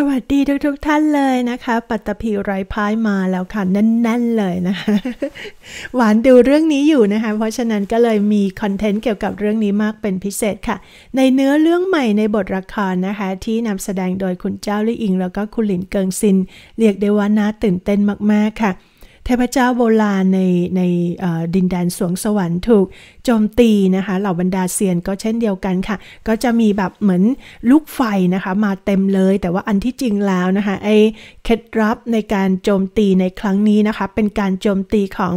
สวัสดีทุกๆทท่านเลยนะคะ ปัตตภีไร้พายมาแล้วค่ะแน่นๆ เลยนะคะหวานดูเรื่องนี้อยู่นะคะ เพราะฉะนั้นก็เลยมีคอนเทนต์เกี่ยวกับเรื่องนี้มากเป็นพิเศษค่ะ ในเนื้อเรื่องใหม่ในบทละครนะคะ ที่นำแสดงโดยคุณเจ้าลี่อิงแล้วก็คุณหลินเกิงซินเรียกได้ว่าน่าตื่นเต้นมากๆค่ะเทพเจ้าโบราณในในดินแดนสวงสวรรค์ถูกโจมตีนะคะเหล่าบรรดาเซียนก็เช่นเดียวกันค่ะ ก็จะมีแบบเหมือนลูกไฟนะคะ มาเต็มเลยแต่ว่าอันที่จริงแล้วนะคะ ไอ้เคล็ดลับในการโจมตีในครั้งนี้นะคะ เป็นการโจมตีของ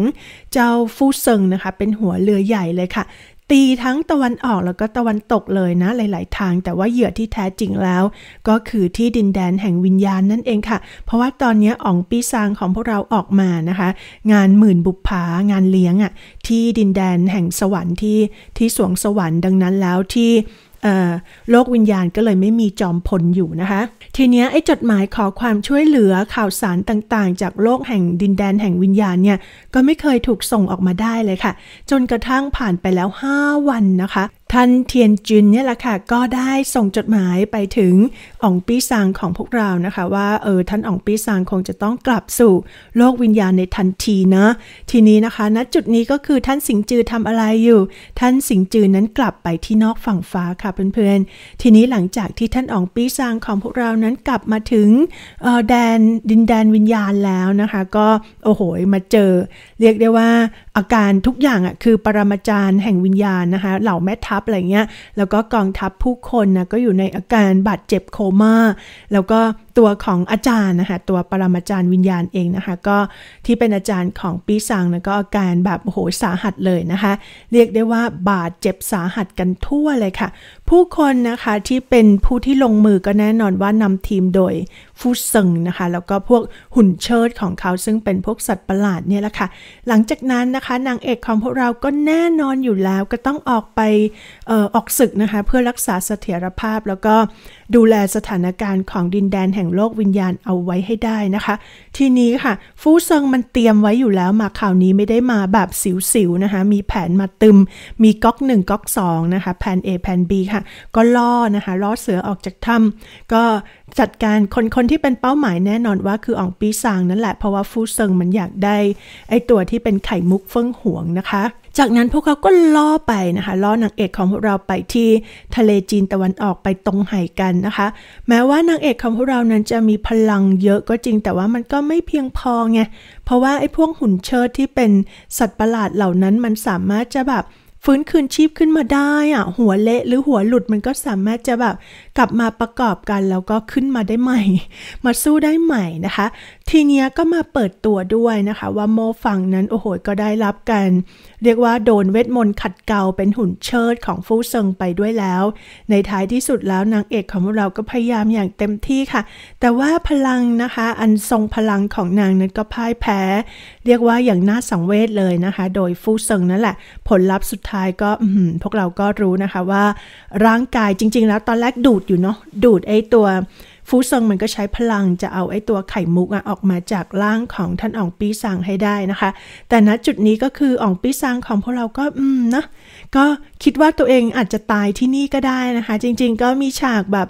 เจ้าฟู่เซิงนะคะ เป็นหัวเรือใหญ่เลยค่ะตีทั้งตะวันออกแล้วก็ตะวันตกเลยนะหลาย ๆ ทาง แต่ว่าเหยื่อที่แท้จริงแล้วก็คือที่ดินแดนแห่งวิญญาณนั่นเองค่ะ เพราะว่าตอนนี้อ่องปีซางของพวกเราออกมานะคะ งานหมื่นบุพผางานเลี้ยงอะ่ะ ที่ดินแดนแห่งสวรรค์ที่ที่สวงสวรรค์ดังนั้นแล้วที่โลกวิญญาณก็เลยไม่มีจอมพลอยู่นะคะ ทีนี้ไอ้จดหมายขอความช่วยเหลือข่าวสารต่างๆ จากโลกแห่งดินแดนแห่งวิญญาณเนี่ย ก็ไม่เคยถูกส่งออกมาได้เลยค่ะ จนกระทั่งผ่านไปแล้ว 5 วันนะคะท่านเทียนจุนเนี่ยแหละค่ะก็ได้ส่งจดหมายไปถึงอ่องปี้ซางของพวกเรานะคะ ว่าเออท่านอ่องปี้ซางคงจะต้องกลับสู่โลกวิญญาณในทันทีนะ ทีนี้นะคะณนะจุดนี้ก็คือท่านสิงจือทำอะไรอยู่ ท่านสิงจือนั้นกลับไปที่นอกฝั่งฟ้าค่ะเพื่อนๆ ทีนี้หลังจากที่ท่านอ่องปี้ซางของพวกเรานั้นกลับมาถึงแดนดินแดนวิญญาณแล้วนะคะ ก็โอ้โหมาเจอ เรียกได้ว่าอาการทุกอย่างอ่ะคือปรมาจารย์แห่งวิญญาณนะคะเหล่าแม่ทัพอะไรเงี้ยแล้วก็กองทัพผู้คนนะก็อยู่ในอาการบาดเจ็บโคมา่าแล้วก็ตัวของอาจารย์นะคะตัวปรมาจารย์วิญญาณเองนะคะก็ที่เป็นอาจารย์ของปีสังนะก็อาการแบบโหสาหัสเลยนะคะ เรียกได้ว่าบาดเจ็บสาหัสกันทั่วเลยค่ะผู้คนนะคะที่เป็นผู้ที่ลงมือก็แน่นอนว่านำทีมโดยฟูซึงนะคะ แล้วก็พวกหุ่นเชิดของเขาซึ่งเป็นพวกสัตว์ประหลาดเนี่ยแหละค่ะหลังจากนั้นนะคะนางเอกของพวกเราก็แน่นอนอยู่แล้วก็ต้องออกไปออออกศึกนะคะเพื่อรักษาเสถียรภาพแล้วก็ดูแลสถานการณ์ของดินแดนแห่งโลกวิญญาณเอาไว้ให้ได้นะคะ ทีนี้ค่ะ ฟูเซิงมันเตรียมไว้อยู่แล้ว มาข่าวนี้ไม่ได้มาแบบสิวๆนะคะ มีแผนมาตึม มีก๊อกหนึ่งก๊อกสองนะคะ แผน A แผน B ค่ะ ก็ล่อนะคะล่อเสือออกจากถ้ำก็จัดการคนคนที่เป็นเป้าหมายแน่นอนว่าคืออ่องปีซางนั่นแหละ เพราะว่าฟูเซิงมันอยากได้ ไอตัวที่เป็นไข่มุกเฟิ่งหวงนะคะจากนั้นพวกเขาก็ล่อไปนะคะ ล่อนางเอกของพวกเราไปที่ทะเลจีนตะวันออกไปตรงไหกันนะคะ แม้ว่านางเอกของพวกเรานั้นจะมีพลังเยอะก็จริงแต่ว่ามันก็ไม่เพียงพอไงเพราะว่าไอ้พวกหุ่นเชิดที่เป็นสัตว์ประหลาดเหล่านั้นมันสามารถจะแบบฟื้นคืนชีพขึ้นมาได้อะหัวเละหรือหัวหลุดมันก็สามารถจะแบบกลับมาประกอบกัน แล้วก็ขึ้นมาได้ใหม่ มาสู้ได้ใหม่นะคะทีเนี้ยก็มาเปิดตัวด้วยนะคะว่าโมฝั่งนั้นโอ้โหก็ได้รับกัน เรียกว่าโดนเวทมนต์ขัดเกลาเป็นหุ่นเชิดของฟูเซิงไปด้วยแล้ว ในท้ายที่สุดแล้วนางเอกของเราก็พยายามอย่างเต็มที่ค่ะ แต่ว่าพลังนะคะอันทรงพลังของนางนั้นก็พ่ายแพ้ เรียกว่าอย่างน่าสังเวชเลยนะคะโดยฟูเซิงนั่นแหละผลลัพธ์สุดท้ายก็พวกเราก็รู้นะคะว่าร่างกายจริงๆ แล้วตอนแรกดูดอยู่เนาะดูดไอตัวฟูซงมันก็ใช้พลังจะเอาไอ้ตัวไข่มุกออกมาจากร่างของท่านอ่องปีซางให้ได้นะคะ แต่ณจุดนี้ก็คืออ่องปีซางของพวกเราก็อืมนะก็คิดว่าตัวเองอาจจะตายที่นี่ก็ได้นะคะ จริงๆก็มีฉากแบบ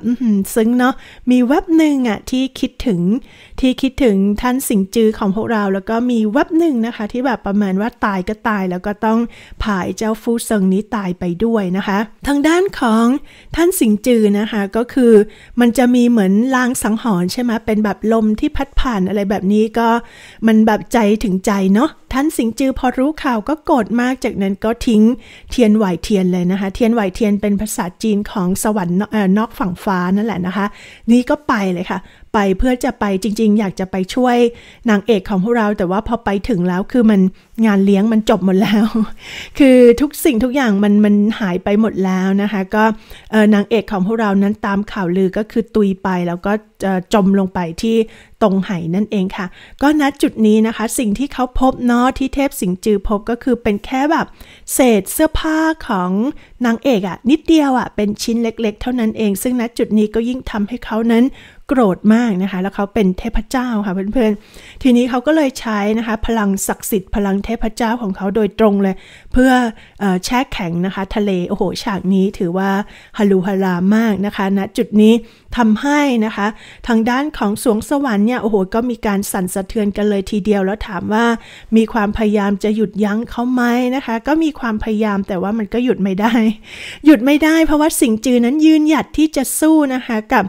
ซึ้งเนาะมีแวบหนึ่งอะที่คิดถึงที่คิดถึงท่านสิงจือของพวกเราแล้วก็มีแวบหนึ่งนะคะ ที่แบบประมาณว่าตายก็ตายแล้วก็ต้องผายเจ้าฟูเซิงนี้ตายไปด้วยนะคะ ทางด้านของท่านสิงจือนะคะก็คือมันจะมีเหมือนลางสังหรณ์ใช่ไหมเป็นแบบลมที่พัดผ่านอะไรแบบนี้ก็มันแบบใจถึงใจเนาะท่านสิงจือพอรู้ข่าวก็โกรธมากจากนั้นก็ทิ้งเทียนไหวเทียนยนเลยนะคะ เทียนไหวเทียนเป็นภาษาจีนของสวรรค์นอกฝั่งฟ้านั่นแหละนะคะ นี่ก็ไปเลยค่ะไปเพื่อจะไปจริงๆ อยากจะไปช่วยนางเอกของพวกเราแต่ว่าพอไปถึงแล้วคือมันงานเลี้ยงมันจบหมดแล้ว คือทุกสิ่งทุกอย่างมันมันหายไปหมดแล้วนะคะ ก็นางเอกของพวกเรานั้นตามข่าวลือก็คือตุยไป แล้วก็จมลงไปที่ตรงไหนั่นเองค่ะ ก็ณจุดนี้นะคะ สิ่งที่เขาพบเนาะที่เทพสิงจือพบก็คือเป็นแค่แบบเศษเสื้อผ้าของนางเอกอะนิดเดียวอะเป็นชิ้นเล็ก ๆ เท่านั้นเอง ซึ่งณจุดนี้ก็ยิ่งทำให้เขานั้นโกรธมากนะคะ แล้วเขาเป็นเทพเจ้าค่ะเพื่อนๆ ทีนี้เขาก็เลยใช้นะคะ พลังศักดิ์สิทธิ์พลังเทพเจ้าของเขาโดยตรงเลย เพื่ออแช่แข็งนะคะทะเล โอ้โห ฉากนี้ถือว่าฮาลูฮารามากนะคะณนะจุดนี้ทำให้นะคะ ทางด้านของสวงสวรรค์เนี่ยโอ้โหก็มีการสั่นสะเทือนกันเลยทีเดียวแล้วถามว่ามีความพยายามจะหยุดยั้งเขาไหมนะคะ ก็มีความพยายามแต่ว่ามันก็หยุดไม่ได้ หยุดไม่ได้ เพราะว่าสิ่งจือนั้นยืนหยัดที่จะสู้นะคะกับ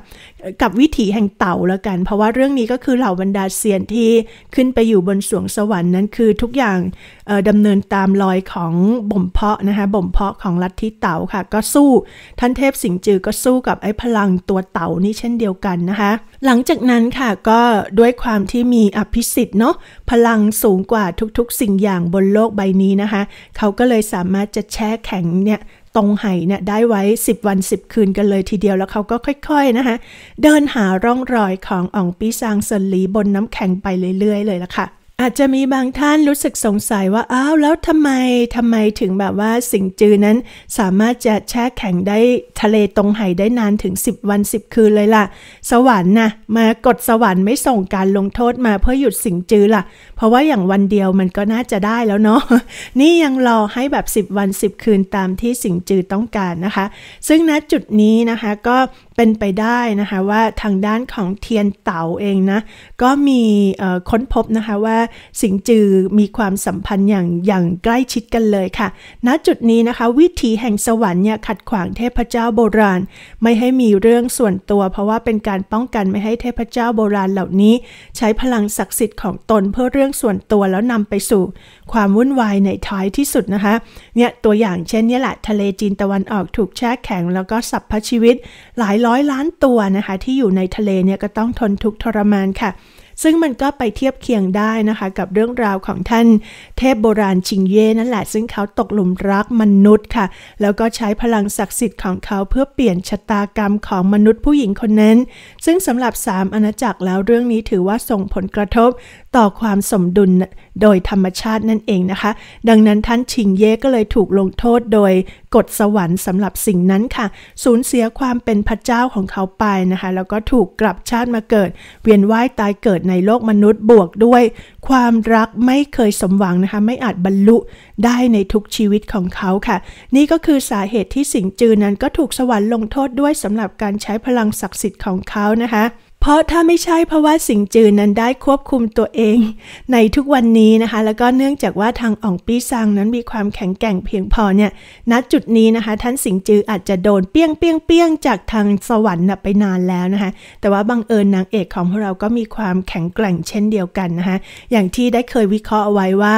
กับวิถีแห่งเต่าแล้วกัน เพราะว่าเรื่องนี้ก็คือเหล่าบรรดาเซียนที่ขึ้นไปอยู่บนสวงสวรรค์นั้นคือทุกอย่างดำเนินตามรอยของบ่มเพาะนะคะ บ่มเพาะของลัทธิเต่าค่ะ ก็สู้ท่านเทพสิงจือก็สู้กับไอ้พลังตัวเต่านี่เช่นเดียวกันนะคะ หลังจากนั้นค่ะก็ด้วยความที่มีอภิสิทธิ์เนาะพลังสูงกว่าทุกๆ สิ่งอย่างบนโลกใบนี้นะคะ เขาก็เลยสามารถจะแช่แข็งเนี่ยตรงไหเนี่ยได้ไว้ 10 วัน 10 คืนกันเลยทีเดียวแล้วเขาก็ค่อย ๆ นะคะเดินหาร่องรอยของอ่องปีซางเซินหลีบนน้ำแข็งไปเรื่อย ๆ เลยละค่ะอาจจะมีบางท่านรู้สึกสงสัยว่า อ้าวแล้วทำไมทำไมถึงแบบว่าสิ่งจือนั้น สามารถจะแช่แข็งได้ทะเลตรงไหได้นานถึง 10 วัน 10 คืนเลยล่ะสวรรค์นะมากด สวรรค์ไม่ส่งการลงโทษมาเพื่อหยุดสิ่งจือล่ะ เพราะว่าอย่างวันเดียวมันก็น่าจะได้แล้วเนาะนี่ยังรอให้แบบ10 วัน 10 คืนตามที่สิ่งจือต้องการนะคะ ซึ่งณจุดนี้นะคะก็เป็นไปได้นะคะว่าทางด้านของเทียนเต๋าเองนะก็มีค้นพบนะคะว่าสิงจือมีความสัมพันธ์อย่างอย่างใกล้ชิดกันเลยค่ะณจุดนี้นะคะวิถีแห่งสวรรค์เนี่ยขัดขวางเทพเจ้าโบราณ ไม่ให้มีเรื่องส่วนตัว เพราะว่าเป็นการป้องกันไม่ให้เทพเจ้าโบราณเหล่านี้ ใช้พลังศักดิ์สิทธิ์ของตนเพื่อเรื่องส่วนตัวแล้วนำไปสู่ ความวุ่นวายในท้ายที่สุดนะคะเนี่ยตัวอย่างเช่นนี่แหละทะเลจีนตะวันออกถูกแช่แข็งแล้วก็สับพชีวิตหลายร้อย้อยล้านตัวนะคะ ที่อยู่ในทะเลเนี่ยก็ต้องทนทุกข์ทรมานค่ะ ซึ่งมันก็ไปเทียบเคียงได้นะคะ กับเรื่องราวของท่านเทพโบราณชิงเย่นั่นแหละ ซึ่งเขาตกหลุมรักมนุษย์ค่ะ แล้วก็ใช้พลังศักดิ์สิทธิ์ของเขาเพื่อเปลี่ยนชะตากรรมของมนุษย์ผู้หญิงคนนั้นซึ่งสำหรับ 3อาณาจักรแล้วเรื่องนี้ถือว่าส่งผลกระทบต่อความสมดุลโดยธรรมชาตินั่นเองนะคะ ดังนั้นท่านชิงเย่ก็เลยถูกลงโทษโดยกฎสวรรค์สำหรับสิ่งนั้นค่ะสูญเสียความเป็นพระเจ้าของเขาไปนะคะ แล้วก็ถูกกลับชาติมาเกิด เวียนว่ายตายเกิดในโลกมนุษย์บวกด้วย ความรักไม่เคยสมหวังนะคะ ไม่อาจบรรลุได้ในทุกชีวิตของเขาค่ะ นี่ก็คือสาเหตุที่สิงจือนั้นก็ถูกสวรรค์ลงโทษด้วยสำหรับการใช้พลังศักดิ์สิทธิ์ของเขานะคะเพราะถ้าไม่ใช่เพราะว่าสิงจือ นั้นได้ควบคุมตัวเอง ในทุกวันนี้นะคะ แล้วก็เนื่องจากว่าทางอ่องปี้ซังนั้นมีความแข็งแกร่งเพียงพอเนี่ยณจุดนี้นะคะ ท่านสิงจืออาจจะโดนเปี้ยงเปี้ยงเปี้ยงจากทางสวรรค์ไปนานแล้วนะคะแต่ว่าบังเอิญนางเอกของพวกเราก็มีความแข็งแกร่งเช่นเดียวกันนะคะอย่างที่ได้เคยวิเคราะห์เอาไว้ว่า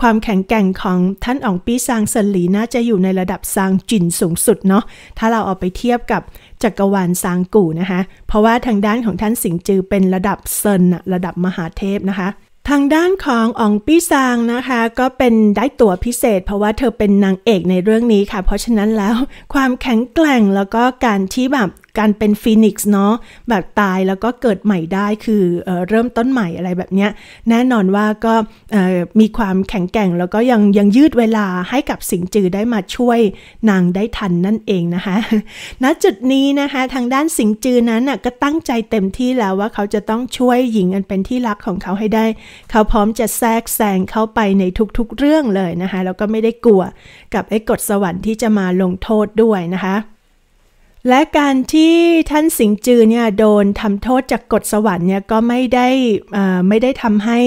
ความแข็งแกร่งของท่านอ่องปี้ซังเซินหลีน่าจะอยู่ในระดับซางจินสูงสุดเนาะถ้าเราเอาไปเทียบกับจักรวาลซางกูนะคะ เพราะว่าทางด้านของท่านสิงจือเป็นระดับเซนระดับมหาเทพนะคะ ทางด้านขององปี้ซางนะคะ ก็เป็นได้ตัวพิเศษ เพราะว่าเธอเป็นนางเอกในเรื่องนี้ค่ะ เพราะฉะนั้นแล้วความแข็งแกร่งแล้วก็การที่แบบการเป็นฟีนิกซ์เนาะแบบตายแล้วก็เกิดใหม่ได้คือเอเริ่มต้นใหม่อะไรแบบเนี้ย แน่นอนว่าก็มีความแข็งแกร่งแล้วก็ยังยังยืดเวลาให้กับสิงจือได้มาช่วยนางได้ทันนั่นเองนะคะณจุดนี้นะคะ ทางด้านสิงจือนั้นก็ตั้งใจเต็มที่แล้วว่าเขาจะต้องช่วยหญิงอันเป็นที่รักของเขาให้ได้ เขาพร้อมจะแทรกแซงเข้าไปในทุกๆเรื่องเลยนะคะแล้วก็ไม่ได้กลัวกับไอ้กฎสวรรค์ที่จะมาลงโทษด้วยนะคะและการที่ท่านสิงจือเนี่ยโดนทำโทษจากกฎสวรรค์เนี่ยก็ไม่ได้ไม่ได้ทำให้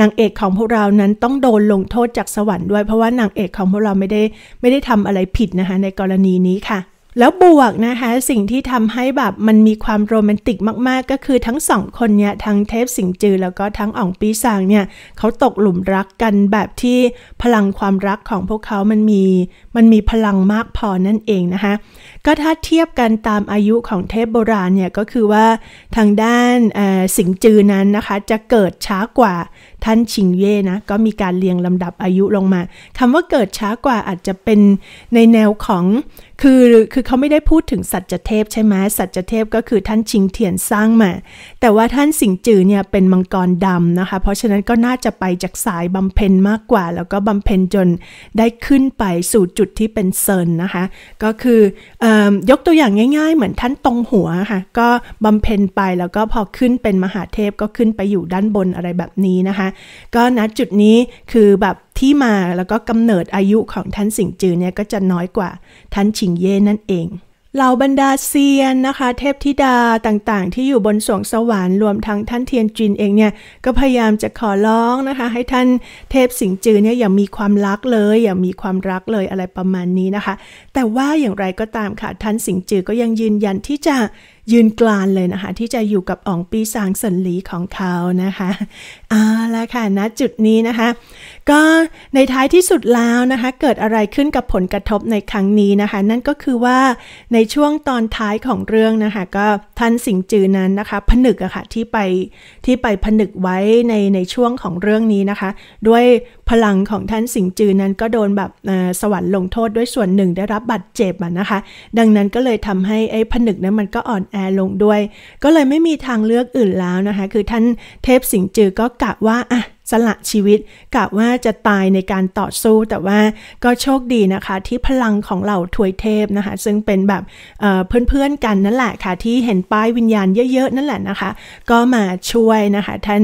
นางเอกของพวกเรานั้นต้องโดนลงโทษจากสวรรค์ด้วย เพราะว่านางเอกของพวกเราไม่ได้ไม่ได้ทำอะไรผิดนะคะในกรณีนี้ค่ะ แล้วบวกนะคะสิ่งที่ทำให้แบบมันมีความโรแมนติกมาก ๆ ก็คือทั้งสองคนเนี่ยทั้งเทพสิงจือแล้วก็ทั้งอ่องปีซางเนี่ยเขาตกหลุมรักกันแบบที่พลังความรักของพวกเขามันมีมันมีพลังมากพอนั่นเองนะคะก็ถ้าเทียบกันตามอายุของเทพโบราณเนี่ยก็คือว่าทางด้านสิงจือนั้นนะคะจะเกิดช้ากว่าท่านชิงเย่นะ ก็มีการเรียงลำดับอายุลงมาคำว่าเกิดช้ากว่าอาจจะเป็นในแนวของคือคือเขาไม่ได้พูดถึงสัจเทพใช่ไหมสัจเทพก็คือท่านชิงเทียนสร้างมา แต่ว่าท่านสิงจือเนี่ยเป็นมังกรดำนะคะ เพราะฉะนั้นก็น่าจะไปจากสายบำเพ็ญมากกว่า แล้วก็บำเพ็ญจนได้ขึ้นไปสู่จุดที่เป็นเซินนะคะก็คืออยกตัวอย่างง่ายๆ เหมือนท่านตรงหัวค่ะก็บำเพ็ญไปแล้วก็พอขึ้นเป็นมหาเทพก็ขึ้นไปอยู่ด้านบนอะไรแบบนี้นะคะ ก็ณจุดนี้คือแบบที่มาแล้วก็กำเนิดอายุของท่านสิงจือเนี่ยก็จะน้อยกว่าท่านชิงเย่นั่นเองเหล่าบรรดาเซียนนะคะ เทพธิดาต่างๆ ที่อยู่บนสวงสวรรค์รวมทั้งท่านเทียนจินเองเนี่ยก็พยายามจะขอร้องนะคะให้ท่านเทพสิงจือเนี่ยอย่ามีความรักเลย อย่ามีความรักเลยอะไรประมาณนี้นะคะ แต่ว่าอย่างไรก็ตามค่ะท่านสิงจือก็ยังยืนยันที่จะยืนกลานเลยนะคะ ที่จะอยู่กับอ๋องปีสางสันหลีของเขานะคะเอาละค่ะณนะจุดนี้นะคะก็ในท้ายที่สุดแล้วนะคะ เกิดอะไรขึ้นกับผลกระทบในครั้งนี้นะคะ นั่นก็คือว่าในช่วงตอนท้ายของเรื่องนะคะ ก็ท่านสิงจือนั้นนะคะ ผนึกอะคะ่ะที่ไปที่ไปผนึกไว้ ในในช่วงของเรื่องนี้นะคะ ด้วยพลังของท่านสิงจือนั้นก็โดนแบบสวรรค์ลงโทษด้วยส่วนหนึ่งได้รับบาดเจ็บนะคะดังนั้นก็เลยทำให้ไอ้ผนึกนั้นมันก็อ่อนแอลงด้วยก็เลยไม่มีทางเลือกอื่นแล้วนะคะคือท่านเทพสิงจือก็กะว่าอ่ะสละชีวิตกะว่าจะตายในการต่อสู้ แต่ว่าก็โชคดีนะคะ ที่พลังของเราถวยเทพนะคะซึ่งเป็นแบบเพื่อนๆกันนั่นแหละค่ะที่เห็นป้ายวิญญาณเยอะๆ นั่นแหละนะคะก็มาช่วยนะคะท่าน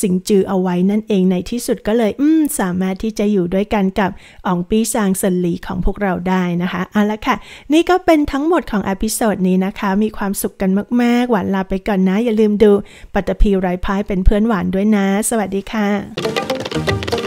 สิงจือเอาไว้นั่นเองในที่สุดก็เลยสามารถที่จะอยู่ด้วยกันกับอองปีซางสันหลีของพวกเราได้นะคะเอาละค่ะนี่ก็เป็นทั้งหมดของอพิโซดนี้นะคะมีความสุขกันมาก ๆ หวานลาไปก่อนนะอย่าลืมดูปัตตภีไร้พายเป็นเพื่อนหวานด้วยนะ สวัสดีค่ะ嗯。